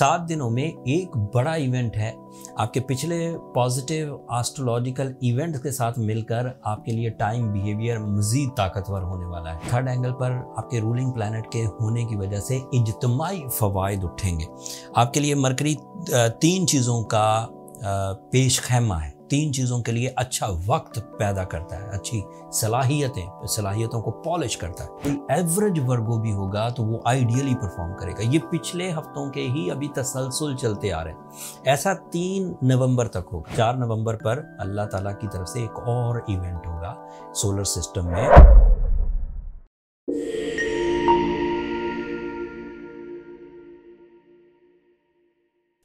सात दिनों में एक बड़ा इवेंट है आपके पिछले पॉजिटिव एस्ट्रोलॉजिकल इवेंट के साथ मिलकर आपके लिए टाइम बिहेवियर मजीद ताकतवर होने वाला है थर्ड एंगल पर आपके रूलिंग प्लानट के होने की वजह से इजतमाही फ़वाद उठेंगे आपके लिए मरकरी तीन चीज़ों का पेश खैमा है तीन चीज़ों के लिए अच्छा वक्त पैदा करता है अच्छी सलाहियतें सलाहियतों को पॉलिश करता है कोई एवरेज वर्गो भी होगा तो वो आइडियली परफॉर्म करेगा ये पिछले हफ्तों के ही अभी तसलसल चलते आ रहे हैं ऐसा तीन नवंबर तक होगा चार नवंबर पर अल्लाह ताला की तरफ से एक और इवेंट होगा सोलर सिस्टम में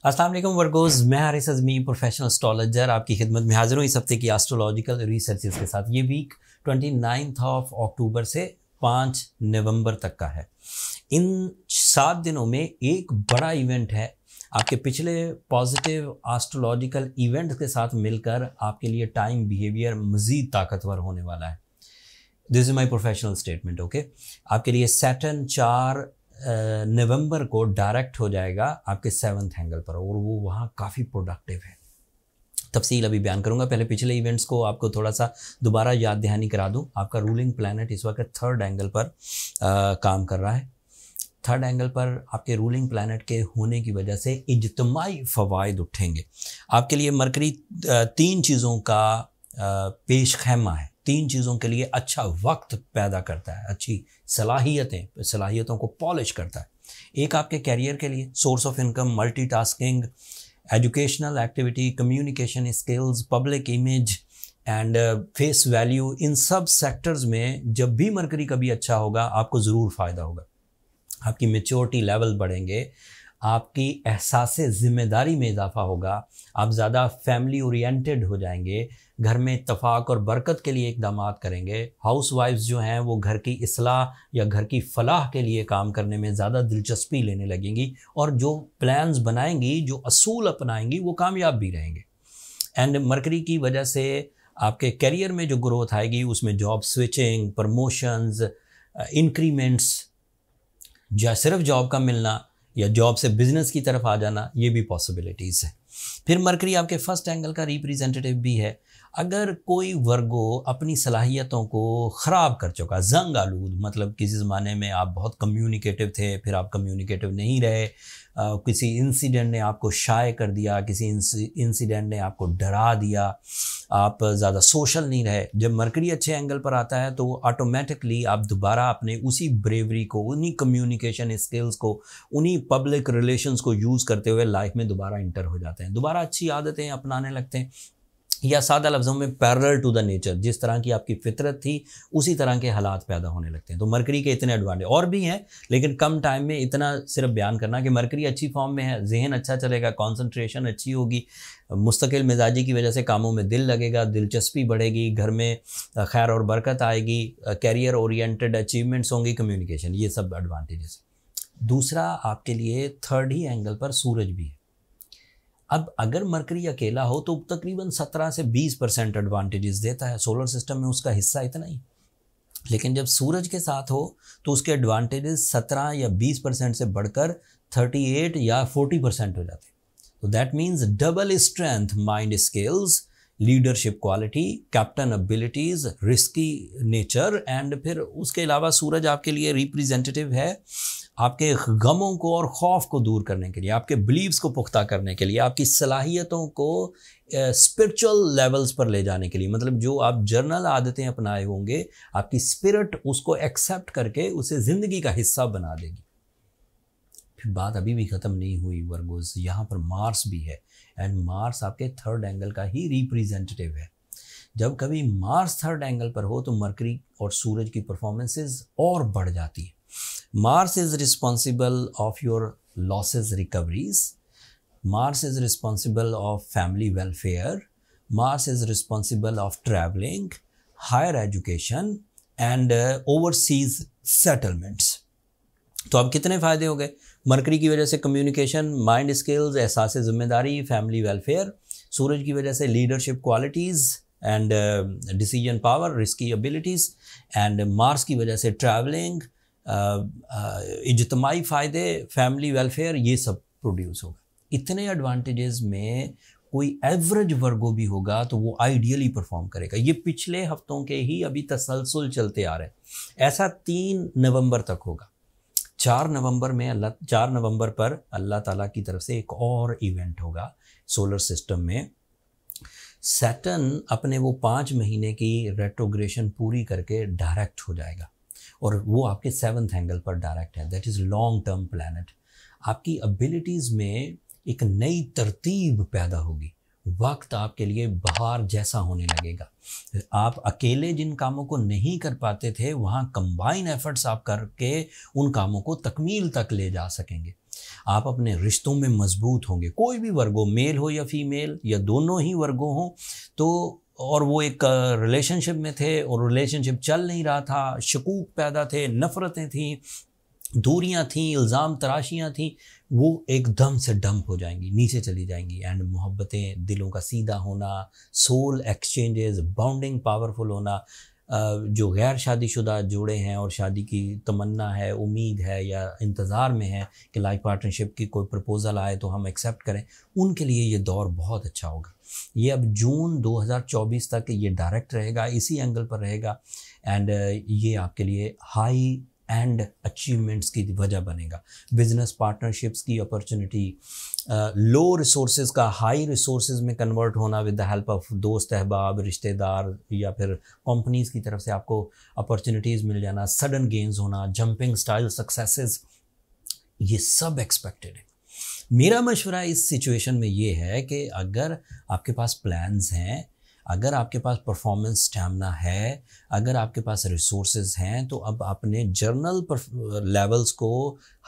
असलम वर्गोज मैं हारिस अजमी प्रोफेशनल एस्ट्रोलॉजर आपकी खिदमत में हाजिर हूँ इस हफ्ते की एस्ट्रोलॉजिकल रिसर्च के साथ ये week twenty ninth of October से पाँच नवंबर तक का है इन सात दिनों में एक बड़ा इवेंट है आपके पिछले पॉजिटिव एस्ट्रोलॉजिकल इवेंट के साथ मिलकर आपके लिए टाइम बिहेवियर मज़ीद ताकतवर होने वाला है this is my professional statement okay आपके लिए सेटन चार नवंबर को डायरेक्ट हो जाएगा आपके सेवन्थ एंगल पर और वो वहाँ काफ़ी प्रोडक्टिव है तफसील अभी बयान करूँगा पहले पिछले इवेंट्स को आपको थोड़ा सा दोबारा याद दहानी करा दूँ आपका रूलिंग प्लानट इस वक्त थर्ड एंगल पर आ, काम कर रहा है थर्ड एंगल पर आपके रूलिंग प्लानट के होने की वजह से इजतमाही फ़वाद उठेंगे आपके लिए मरकरी तीन चीज़ों का पेश खैमा है तीन चीज़ों के लिए अच्छा वक्त पैदा करता है अच्छी सलाहियतें सलाहियतों को पॉलिश करता है एक आपके कैरियर के लिए source of income multi educational activity communication skills public image and face value इन सब सेक्टर्स में जब भी मरकरी कभी अच्छा होगा आपको ज़रूर फ़ायदा होगा आपकी मेच्योरिटी लेवल बढ़ेंगे आपकी एहसास ज़िम्मेदारी में इजाफा होगा आप ज़्यादा फैमिली ओरिएंटेड हो जाएंगे घर में इतफाक़ और बरकत के लिए इकदाम करेंगे हाउस वाइफ जो हैं वो घर की असलाह या घर की फलाह के लिए काम करने में ज़्यादा दिलचस्पी लेने लगेंगी और जो प्लान बनाएंगी जो असूल अपनाएंगी वो कामयाब भी रहेंगे एंड मरकरी की वजह से आपके करियर में जो ग्रोथ आएगी उसमें जॉब स्विचिंग प्रमोशंस इंक्रीमेंट्स या सिर्फ जॉब का मिलना या जॉब से बिज़नेस की तरफ आ जाना ये भी पॉसिबिलिटीज़ है फिर मरकरी आपके फर्स्ट एंगल का रिप्रेजेंटेटिव भी है अगर कोई वर्गो अपनी सलाहियतों को ख़राब कर चुका जंग आलूद मतलब किसी ज़माने में आप बहुत कम्युनिकेटिव थे फिर आप कम्युनिकेटिव नहीं रहे आ, किसी इंसिडेंट ने आपको शाये कर दिया किसी इंसिडेंट ने आपको डरा दिया आप ज़्यादा सोशल नहीं रहे जब मरकरी अच्छे एंगल पर आता है तो ऑटोमेटिकली आप दोबारा अपने उसी ब्रेवरी को उन्हीं कम्युनिकेशन स्किल्स को उन्हीं पब्लिक रिलेशंस को यूज़ करते हुए लाइफ में दोबारा इंटर हो जाते हैं दोबारा दोबारा अच्छी आदतें अपनाने लगते हैं या सादा लफ्ज़ों में पैरल टू द नेचर जिस तरह की आपकी फितरत थी उसी तरह के हालात पैदा होने लगते हैं तो मरकरी के इतने एडवांटेज और भी हैं लेकिन कम टाइम में इतना सिर्फ बयान करना कि मरकरी अच्छी फॉर्म में है जहन अच्छा चलेगा कॉन्सनट्रेशन अच्छी होगी मुस्तकिल मिजाजी की वजह से कामों में दिल लगेगा दिलचस्पी बढ़ेगी घर में खैर और बरकत आएगी कैरियर ओरिएंटेड अचीवमेंट्स होंगी कम्युनिकेशन ये सब एडवांटेजेस दूसरा आपके लिए थर्ड ही एंगल पर सूरज भी है अब अगर मरकरी अकेला हो तो तकरीबन 17 से 20 परसेंट एडवांटेजेस देता है सोलर सिस्टम में उसका हिस्सा इतना ही लेकिन जब सूरज के साथ हो तो उसके एडवांटेजेस 17 या 20 परसेंट से बढ़कर 38 या 40 परसेंट हो जाते तो that means double strength mind skills leadership quality captain abilities risky nature and फिर उसके अलावा सूरज आपके लिए रिप्रेजेंटेटिव है आपके गमों को और खौफ को दूर करने के लिए आपके बिलीव्स को पुख्ता करने के लिए आपकी सलाहियतों को स्पिरिचुअल लेवल्स पर ले जाने के लिए मतलब जो आप जर्नल आदतें अपनाए होंगे आपकी स्पिरिट उसको एक्सेप्ट करके उसे ज़िंदगी का हिस्सा बना देगी फिर बात अभी भी ख़त्म नहीं हुई वर्गोज यहाँ पर मार्स भी है एंड मार्स आपके थर्ड एंगल का ही रिप्रेजेंटेटिव है जब कभी मार्स थर्ड एंगल पर हो तो मरकरी और सूरज की परफॉर्मेंसेस और बढ़ जाती है Mars is responsible of your losses recoveries. Mars is responsible of family welfare. Mars is responsible of traveling, higher education and uh, overseas settlements. तो अब कितने फ़ायदे हो गए मरकरी की वजह से कम्युनिकेशन माइंड स्किल्स एहसास ज़िम्मेदारी फैमिली वेलफेयर सूरज की वजह से leadership qualities and decision power risky abilities and Mars की वजह से ट्रैवलिंग इजतमाही फ़ायदे फैमिली वेलफेयर ये सब प्रोड्यूस होगा इतने एडवांटेजेस में कोई एवरेज वर्गो भी होगा तो वो आइडियली परफॉर्म करेगा ये पिछले हफ्तों के ही अभी तसलसल चलते आ रहे हैं ऐसा तीन नवंबर तक होगा चार नवंबर में अल्लाह चार नवंबर पर अल्लाह ताला की तरफ से एक और इवेंट होगा सोलर सिस्टम में सैटन अपने वो पाँच महीने की रेट्रोग्रेशन पूरी करके डायरेक्ट हो जाएगा और वो आपके सेवन्थ एंगल पर डायरेक्ट है that is long term planet आपकी अबिलिटीज़ में एक नई तरतीब पैदा होगी वक्त आपके लिए बाहर जैसा होने लगेगा आप अकेले जिन कामों को नहीं कर पाते थे वहाँ कंबाइन एफर्ट्स आप करके उन कामों को तकमील तक ले जा सकेंगे आप अपने रिश्तों में मजबूत होंगे कोई भी वर्गों मेल हो या फीमेल या दोनों ही वर्गों हों तो और वो एक रिलेशनशिप में थे और रिलेशनशिप चल नहीं रहा था शकूक पैदा थे नफ़रतें थीं दूरियां थीं इल्ज़ाम तराशियां थीं वो एकदम से डंप हो जाएंगी नीचे चली जाएंगी एंड मोहब्बतें दिलों का सीधा होना सोल एक्सचेंजेस बाउंडिंग पावरफुल होना जो गैर शादीशुदा जोड़े हैं और शादी की तमन्ना है उम्मीद है या इंतज़ार में है कि लाइफ पार्टनरशिप की कोई प्रपोज़ल आए तो हम एक्सेप्ट करें उनके लिए ये दौर बहुत अच्छा होगा ये अब जून 2024 तक ये डायरेक्ट रहेगा इसी एंगल पर रहेगा एंड uh, ये आपके लिए हाई एंड अचीवमेंट्स की वजह बनेगा बिजनेस पार्टनरशिप्स की अपॉर्चुनिटी लो रिसोर्स का हाई रिसोर्स में कन्वर्ट होना विद द हेल्प ऑफ दोस्त अहबाब रिश्तेदार या फिर कंपनीज की तरफ से आपको अपॉर्चुनिटीज़ मिल जाना सडन गेंस होना जंपिंग स्टाइल सक्सेसेस ये सब एक्सपेक्टेड है मेरा मशवरा इस सिचुएशन में ये है कि अगर आपके पास प्लान्स हैं अगर आपके पास परफॉर्मेंस स्टैमिना है अगर आपके पास रिसोर्सेज हैं तो अब अपने जर्नल लेवल्स को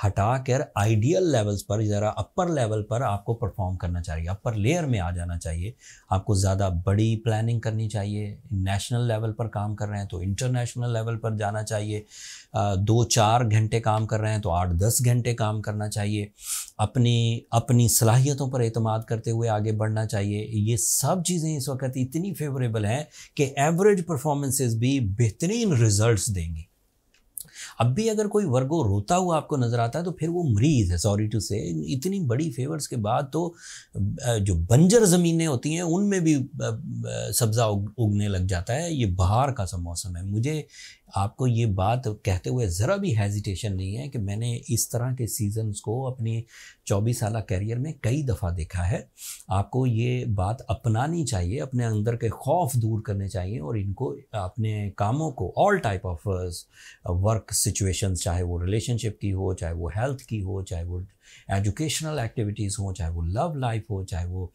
हटा कर आइडियल लेवल्स पर ज़रा अपर लेवल पर आपको परफॉर्म करना चाहिए अपर लेयर में आ जाना चाहिए आपको ज़्यादा बड़ी प्लानिंग करनी चाहिए नेशनल लेवल पर काम कर रहे हैं तो इंटरनेशनल लेवल पर जाना चाहिए दो चार घंटे काम कर रहे हैं तो आठ दस घंटे काम करना चाहिए अपनी अपनी सलाहियतों पर अतमाद करते हुए आगे बढ़ना चाहिए ये सब चीज़ें इस वक्त इतनी फेवरेबल हैं कि एवरेज परफॉर्मेंसेस भी बेहतरीन रिजल्ट्स देंगी अब भी अगर कोई वर्गो रोता हुआ आपको नज़र आता है तो फिर वो मरीज़ है सॉरी टू से इतनी बड़ी फेवर्स के बाद तो जो बंजर ज़मीनें होती हैं उनमें भी सब्ज़ा उगने लग जाता है ये बाहर का सा मौसम है मुझे आपको ये बात कहते हुए ज़रा भी हेजिटेशन नहीं है कि मैंने इस तरह के सीजन्स को अपने 24 साल कैरियर में कई दफ़ा देखा है आपको ये बात अपनानी चाहिए अपने अंदर के खौफ दूर करने चाहिए और इनको अपने कामों को all type of work situation चाहे वो रिलेशनशिप की हो चाहे वो हेल्थ की हो चाहे वो एजुकेशनल एक्टिविटीज़ हो चाहे वो लव लाइफ हो चाहे वो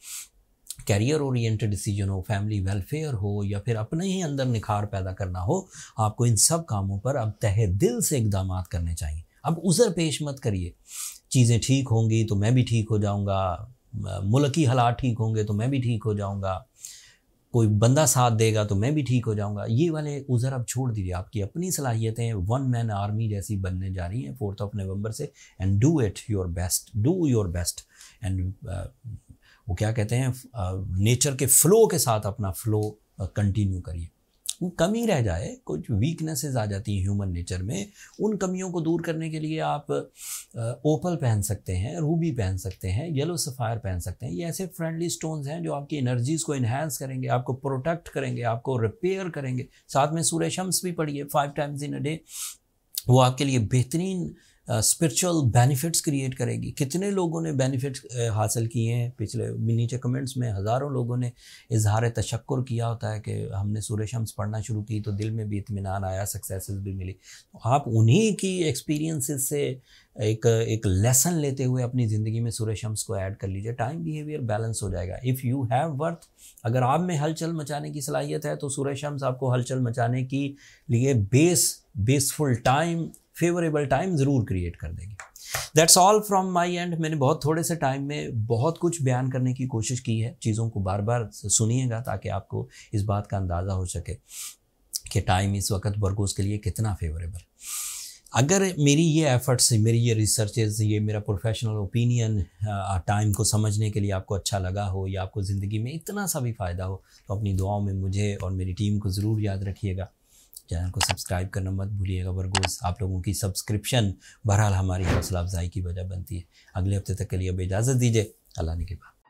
कैरियर ओरिएंटेड डिसीजन हो फैमिली वेलफेयर हो या फिर अपने ही अंदर निखार पैदा करना हो आपको इन सब कामों पर अब तह दिल से इकदाम करने चाहिए अब उज़र पेश मत करिए चीज़ें ठीक होंगी तो मैं भी ठीक हो जाऊँगा मुल की हालात ठीक होंगे तो मैं भी ठीक हो जाऊँगा कोई बंदा साथ देगा तो मैं भी ठीक हो जाऊँगा ये वाले उज़र अब छोड़ दीजिए आपकी अपनी सलाहियतें वन मैन आर्मी जैसी बनने जा रही हैं फोर्थ ऑफ नवंबर से and do it your best do your best and वो क्या कहते हैं नेचर के फ्लो के साथ अपना फ्लो कंटिन्यू करिए वो कमी रह जाए कुछ वीकनेसेस आ जाती हैं ह्यूमन नेचर में उन कमियों को दूर करने के लिए आप ओपल पहन सकते हैं रूबी पहन सकते हैं येलो सफ़ायर पहन सकते हैं ये ऐसे फ्रेंडली स्टोन्स हैं जो आपकी एनर्जीज़ को इन्हेंस करेंगे आपको प्रोटेक्ट करेंगे आपको रिपेयर करेंगे साथ में सूर्य शम्स भी पढ़िए five times in a day वो आपके लिए बेहतरीन स्पिरिचुअल बेनिफिट्स क्रिएट करेगी कितने लोगों ने बेनिफिट्स हासिल किए हैं पिछले नीचे कमेंट्स में हज़ारों लोगों ने इजहार तशक्र किया होता है कि हमने सूर्य शम्स पढ़ना शुरू की तो दिल में भी इतमान आया सक्सेस भी मिली तो आप उन्हीं की एक्सपीरियंसेस से एक एक लेसन लेते हुए अपनी ज़िंदगी में सूर्य शम्स को ऐड कर लीजिए टाइम बिहेवियर बैलेंस हो जाएगा इफ़ यू हैव वर्थ अगर आप में हलचल मचाने की सलाहियत है तो सूर्य शम्स आपको हलचल मचाने की लिए बेस बेसफुल टाइम फेवरेबल टाइम ज़रूर क्रिएट कर देगी that's all from my end मैंने बहुत थोड़े से टाइम में बहुत कुछ बयान करने की कोशिश की है चीज़ों को बार बार सुनिएगा ताकि आपको इस बात का अंदाज़ा हो सके कि टाइम इस वक्त वर्गोज़ के लिए कितना फेवरेबल अगर मेरी ये एफ़र्ट्स मेरी ये रिसर्चेज ये मेरा प्रोफेशनल ओपिनियन टाइम को समझने के लिए आपको अच्छा लगा हो या आपको ज़िंदगी में इतना सा भी फ़ायदा हो तो अपनी दुआओं में मुझे और मेरी टीम को ज़रूर याद रखिएगा चैनल को सब्सक्राइब करना मत भूलिएगा बरगोज आप लोगों की सब्सक्रिप्शन बहरहाल हमारी हौसला अफजाई की वजह बनती है अगले हफ्ते तक के लिए अब इजाज़त दीजिए अल्लाह ने के बाद